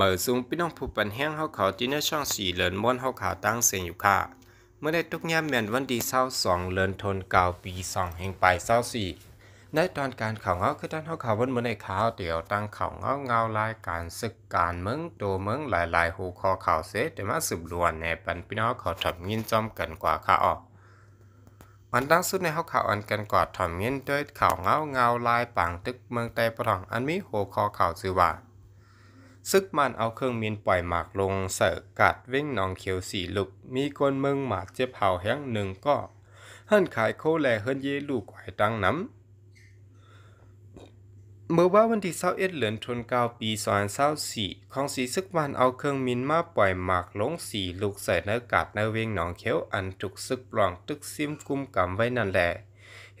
เมื่อซุมพี่น้องผู้ปันแห้งเขาเขาที่ในช่องสี่เลรินม้วนเขาขาตั้งเซียงอยู่ค่ะ เมื่อได้ทุกแง่เมียนวันดีเศร้าสองเลรินทนเก่าปีสองแห่งไปเศร้าสี่ในตอนการข่าวเงาคือด้านข่าขาววันเมื่อในข่าวเดี่ยวตั้งข่าวเงาเงารายการศึกการเมืองตัวเมืองหลายหลายหูคอข่าวเสแต่มาสืบลวนในปันพี่น้องเขาถอยินจอมกันกว่าค่ะออกอันตั้งสุดในข่าวขาวอันกันกอดถอเงินด้วยข่าวเงาเงาลายปังตึกเมืองไต้ปรองอันมีหัวคอข่าวสื่อว่าซึกมันเอาเครื่องมีนปล่อยหมากลงเสกัดเว้งนองเขียวสีลุกมีคนมึงหมากเจ็บเผาแห้งหนึ่งก็เฮินขายโคแลเฮินเยลูกไข่ตั้งน้ำเมื่อว่าวันที่เศร้าเอ็ดเหลือนทนเก้าปีสอนเศร้าสี่ของสีซึกมันเอาเครื่องมินมาปล่อยหมากลงสีลูกใส่เนื้อกาดเนื้อเวงหนองเขียวอันจุกซึกปลองตึกซิมกุมกำไว้นั่นแหละ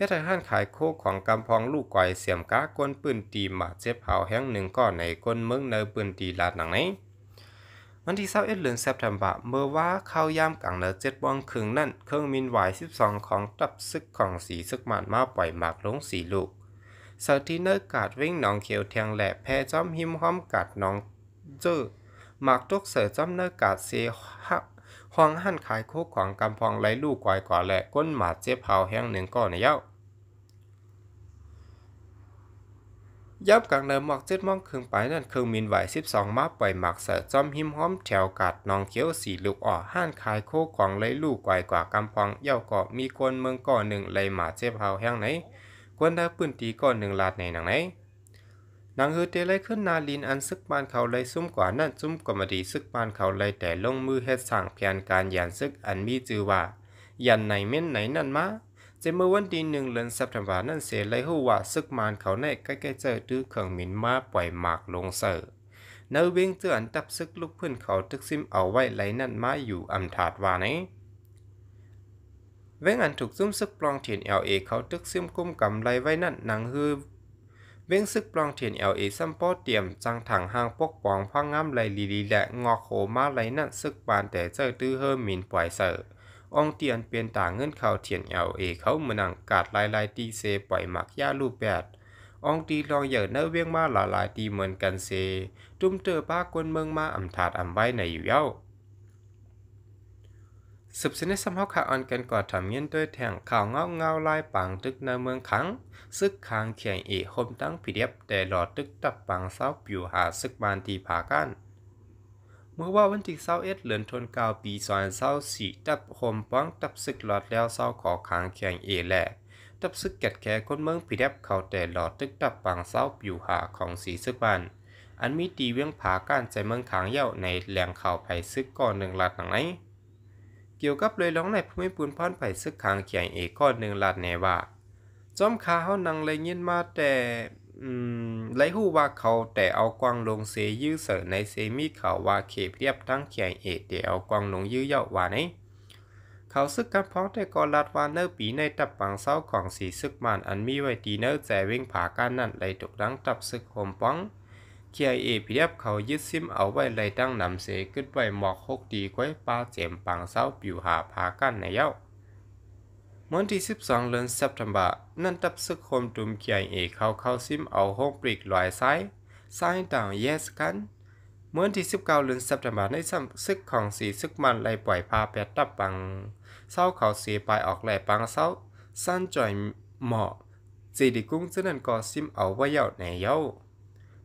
เฮ็ดให้ห้านขายโคของกำพองลูกก่อยเสียมกาก้นปืนตีมาเจ็บเผาแห่งหนึ่งก็ในก้นเมืองเนอปืนตีลาดหนังไหนวันที่้าเดือนเซปเัมบะเมื่อว่าเข้ายามกลางเนือเจ็ดวองครึ่งนั่นเครื่องมินไหวองของตับซึกของสีซึกมันมาปล่อยหมากลงสีลูกเสาร์ที่เนอกาดวิ่งหนองเขียวแทงแหละแพ้จอมหิมห้อมกัดหนองเจอหมากตกเสือจอมเนอกาดเสียหักของหั่นขายโคกของกำพองไหลลูกกวายก่าและก้นหมาเจ็บเผาแห้งหนึ่งก้อนเย้ายับกลางเดิมหมอกเจ็ดมองครึ่งไปนั่นครึ่งมินไหวสิบสองมาปล่อยหมักเสือจอมหิมห้อมแถวกัดนองเขียวสีลูกอ่อห้านขายโคกของไหลลูกกวยกว่ากำพองเย้าเกาะมีคนเมืองก่อหนึ่งไหลหมาเจ็บเผาแห้งไหนกวนได้ปืนตีก่อนหนึ่งลาดในหนังไหนนางฮือเตเลยขึ้นนาลินอันซึกปานเขาเลยซุ่มกว่านั่นซุ่มกว่ามาดีซึกปานเขาเลยแต่ลงมือเฮ็ดสั่งเพียนการยันซึก อันมีจือว่า ยันไหนเม่นไหนนั่นมาจะเมื่อวันที่หนึ่งเดือนสัปดาห์นั่นเสียเลยฮู้ว่าซึกมานเขาในใกล้ๆ เจอตื้อเครื่องมินมาปล่อยหมากลงเสอเนื้อเวงเตือนตับซึกลูกเพื่อนเขาตึกซิมเอาไว้ไหลนั่นมาอยู่อำถาดวานี้เวงอันถูกซุ่มซึกปลองเทียนเอลเอเขาตึกซิมกุ้มกำไรไว้นั่นนางฮือเว้งซึกปลองเทียนเอลเอซัมโปเตียมจังถังห้างปกปองพังงามไหลลีลีและงอโคมาไหลนั่นซึกปานแต่เจ้าตื้อเฮอมินปล่อยเสอองเตียนเปลี่ยนต่างเงินเขาเทียนเอลเอเขาเมือนังกาดลายลายตีเซปล่อยหมักย่าลูแปดองตีลองเหยื่อเนื้อเวียงมาหลายลายตีเหมือนกันเซจุ้มเจอป้ากวนเมืองมาอ่ำถาดอ่ำไว้ในอยู่เย้าสืบสนินสมอฮขาอ่อนกันกว่าทำเงินด้วยแทงข่าวเงาเงาลายปังตึกในเมืองขังซึกคางเขียงอีคมตั้งผิเดียบแต่หลอดตึกตับปังเศร้าปิวหาซึกบานตีผากันเมื่อว่าวันที่เศร้าเอ็ดเหลือนทนกาวปีสอนเศร้าสี่ตับคมป้องตับซึกหลอดแล้วเศร้าขอคางเขียงเอแหล่ตับซึกกัดแขคนเมืองผิเดียบเขาแต่หลอดตึกตับปังเศร้าปิวหาของสีซึกบานอันมีตีเวียงผากันใจเมืองขังเย่าในแหล่งข่าวไผ่ซึกก่อนหนึ่งหลัดหนังไหนเกี่ยวกับเลยร้องในภูมิปุนพอนไผ่ซึกขางเขียงเอกข้อหนึ่งลาดแนว่าจอมขาเขานังเลยเยินมาแต่ไรหูว่าเขาแต่เอากวางลงเสยื้อเสรในเซมีเขาว่าเขบเรียบทั้งเขียงเอกเดี๋ยวกวางลงยื้อเยาะว่าไหนเขาซึกกันพ้องแต่กอลัดวานเนอร์ปีในตับปังเศร้าของสีซึกมันอันมีไว้ตีเนอร์แจวิ่งผาการนั่นเลยตกดังตับซึกโฮมป้อง KIA พีเอฟเขายึดซิมเอาไว้ไรตั้งนำเสกึ้นไว้ หมอกหกดีก้อยปลาเจมปังเสาปิวหาพากันในเย้าเมื่อที่ 12เดือนสัปดาห์นั่นตับซึกคมตุมเคียเอเขาเข้าซิมเอาห้องปลีกลอยซ้าย ซ้ายต่างแยสกันเมื่อที่ 19เดือนสัปดาห์ในซัมซึกของสีซึกมันไรปล่อยพาแปดตับปังเศร้าเขาเสียปลายออกไหลปังเศร้าสั้นจ่อยหมอกสีดีกุ้งเึนั่นก่อซิมเอาไว้ยาในเย้า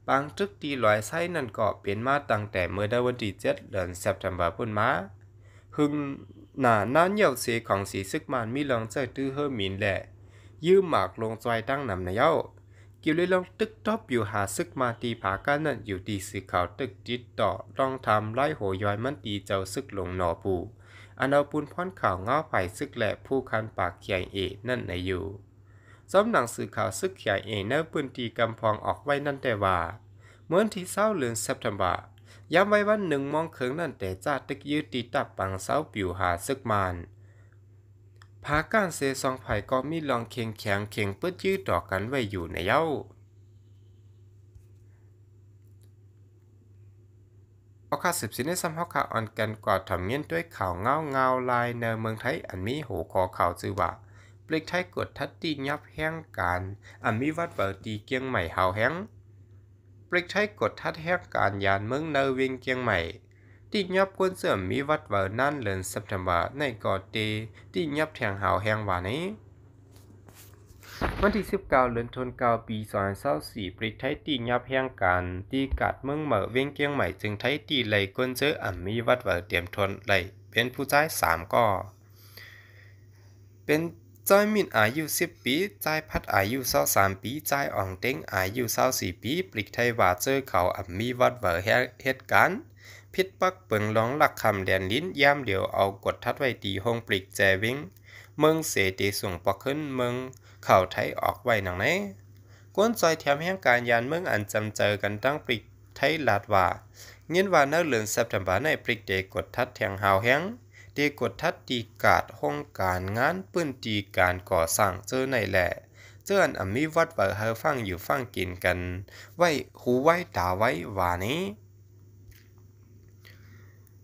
บางตึกตีลอยไส้นั่นก็เป็นมาตั้งแต่เมื่อได้วันที่เจ็ดเดือนสซปตาบาพุ่นมาหึง หนาน้านเหายวเสของสีซึกมันมีลองใจตื้อเฮอมินแหละ ยืมหมากลงจอยตั้งนำนยเย้ากิวเลยลองตึกทอบอยู่หาซึกมาตีผากันนั่นอยู่ดีสีขาวตึกจิตต่อต้องทำไล่โหย้อยมันตีเจ้าซึกลงหนอปูอันเอาปูนพ้อนข่าวง้อไผ่ซึกแหละผู้คันปากใหญ่เอนั่นในอยู่สำหนังสือข่าวซึกใหญ่เองในพื้นที่กำพองออกไว้นั่นแต่ว่า เหมือนที่เศร้าเหลือนเซปตมบาย้ำไว้วันหนึ่งมองเขิงนั่นแต่จ้าตึกยืดตีตับปังเศร้าปิวหาซึกมาน พาก้านเซซองไผ่ก็มีลองเคียงแข็งเคียงปื้ดยืด่อกกันไว้อยู่ในเย้าเอาคาสืบสินใน้ซ้ำเฮาคาอ่อนกันกว่าทำเงี้ยด้วยข่าวเงาเงาลายในเมืองไทยอันมีหัวคอข่าวจือว่าปลิกไทยกดทัดตียับแห้งการอันมีวัดเปิดตีเกียงใหม่หาแห้งปลิกไทยกดทัดแห้งการยานเมืองเนเวิงเกียงใหม่ตียับกวนเสื่อมมีวัดเปิดนั่นเลินสัปดาห์ในกอดตีตียับแทงหาแห้งวานี้วันที่19เดือนธันวาคมปี2024ปริกไทยตียับแห่งการตีกัดเมืองเหมอเวียงเกียงใหม่ จึงไทยตีไหลก้นเจออัมมีวัดเวอเตรียมทนไหลเป็นผู้ใชาม3ก็อเป็นจอยมินอายุสิบปีจายพัดอายุสามปีจายอ่องเต็งอายุสี่ปีปลิกไทยว่าเจอเขาอับมีวัดเวอร์เหตุการณ์พิษปักเปิงร้องหลักคำแดนลิ้นย่ามเดียวเอากดทัดไว้ตีห้องปลิกแจวิงเมืองเสตีส่งปอกขึ้นเมืองเข่าไทยออกไว้หนังไหนก้นจอยแถมแห่งการยานเมืองอันจำเจอกันตั้งปลิกไทยลาดว่าเงินว่านักเลือนเัปเทมบาในปลิกเดกดทัดแทงหาวแห้งตีกดทัดตีกาดห้องการงานปื้นตีการก่อสร้างเจอในแหละ เจ้าอันอมีวัดเปิดเฮอฟังอยู่ฟังกินกัน ไว้ หูไว้ ตาไว้วานี้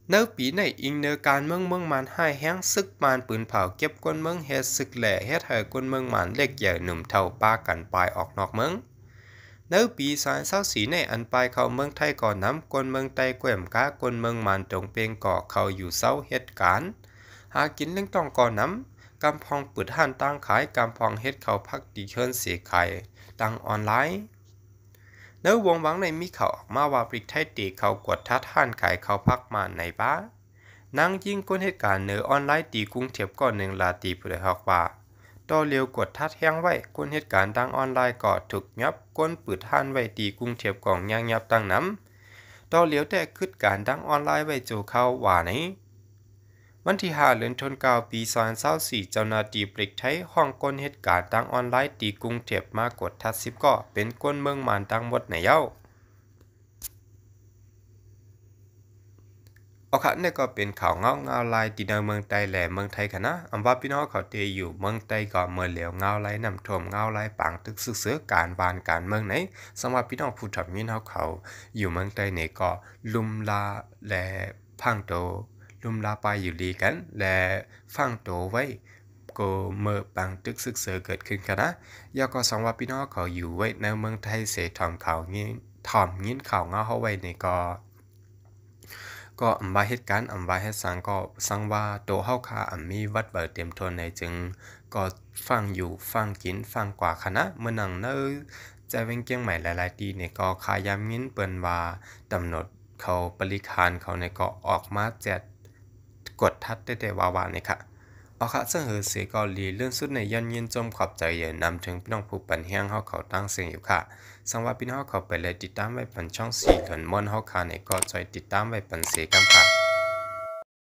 เนื้อปีในอิงเนื้อการเมืองเมืองมันให้แห้งซึกมันปืนเผาเก็บก้นเมืองเฮ็ดซึกแหล่เฮ็ดเฮอก้นเมืองมันเล็กใหญ่หนุ่มเท่าป้ากันปลายออกนอกเมืองเนื้อปีสายเศร้าสีในอันปลายเขาเมืองไทยก่อนน้ำกนเมืองไต้แกว่มก้ากนเมืองมันตรงเปงกาะเขาอยู่เศร้าเหตุการณ์หากินเล่งต้องก่อนน้ำกำพองปิดห่านตั้งขายกำพองเฮ็ดเขาพักดีเชิญเสียขายตังออนไลน์เนื้อวงวังในมีเขาออกมาว่าปริกไทยตีเขากดทัดห่านขายเขาพักมาในบ้านนางยิ่งก้นเหตุการณ์เนื้อออนไลน์ตีกุ้งเทียบก่อนหนึ่งลาตีผู้ใดฮอกว่าต่อเรยวกดทัดแห้งไว้ก้นเหตุการณ์ทางออนไลน์ก่อถูกยับก้นปืดท่านไว้ตีกุ้งเทียบกล่องยางยับตั้งน้ำต่อเลี้ยวแต่คืดการทางออนไลน์ไว้โจเข้าว่าไหนวันที่าเลือนทนวาคปีซอนเเร้าสีเจ้านาตีปริกไทยห้องก้นเหตุการณ์ทางออนไลน์ตีกุ้งเทียบมากด ทัดิบก็เป็นก้นเมืองมานตังหมดไหนเย้าอคนี่ก็เป็นข่าวเงาเงาลายตีนเมืองไทยแหล่เมืองไทยค่ะนะอำว่าพี่น้องเขาเตยอยู่เมืองไทยก็เมื่อเหลียวเงาลายนำท่วมเงาลายปังตึกซึกเสือการบานการเมืองไหนสำหรับพี่น้องผู้ทับมีเฮาเขาอยู่เมืองไทยเนี่ยก็ลุมลาแลพังโต ลุมลาไปอยู่ดีกันและฟังโตไว้ก็เมื่อปังตึกซึกเสือเกิดขึ้นคณะนะยาก็สังว่าพี่น้องเขาอยู่ไว้ในเมืองไทยเสถอมขายงี้ถอมยินขาเงาเขาไว้ในกก็อำว่าเหตุการณ์อำว่าเหตุสังก็สังว่าโตเฮาคาอำมีวัดเบิเต็มทนในจึง ก็ฟังอยู่ฟังกินฟังกว่าคณะเมื่อนังเนอใจเวงเกียงใหม่หลายๆตีเนี่ยก็คายามงินเปิ้นว่าดำหนดเขาปริคานเขาในก็ออกมาแจกกดทัดได้แต่ว่าวาเนี่ยค่ะเอาค่เจ้าเหือเสกอหลี เรื่องสุดในยันเย็นจมขอบใจเย็นนำถึงพี่น้องผู้ปันแห้งเขาเขาตั้งเสียงอยู่ค่ะ สังว่าพี่น้องเขาไปเลยติดตามไว้ปันช่องสี่เหลอนม่อนเขาคาในก็จอยติดตามไว้ปันเสกันค่ะ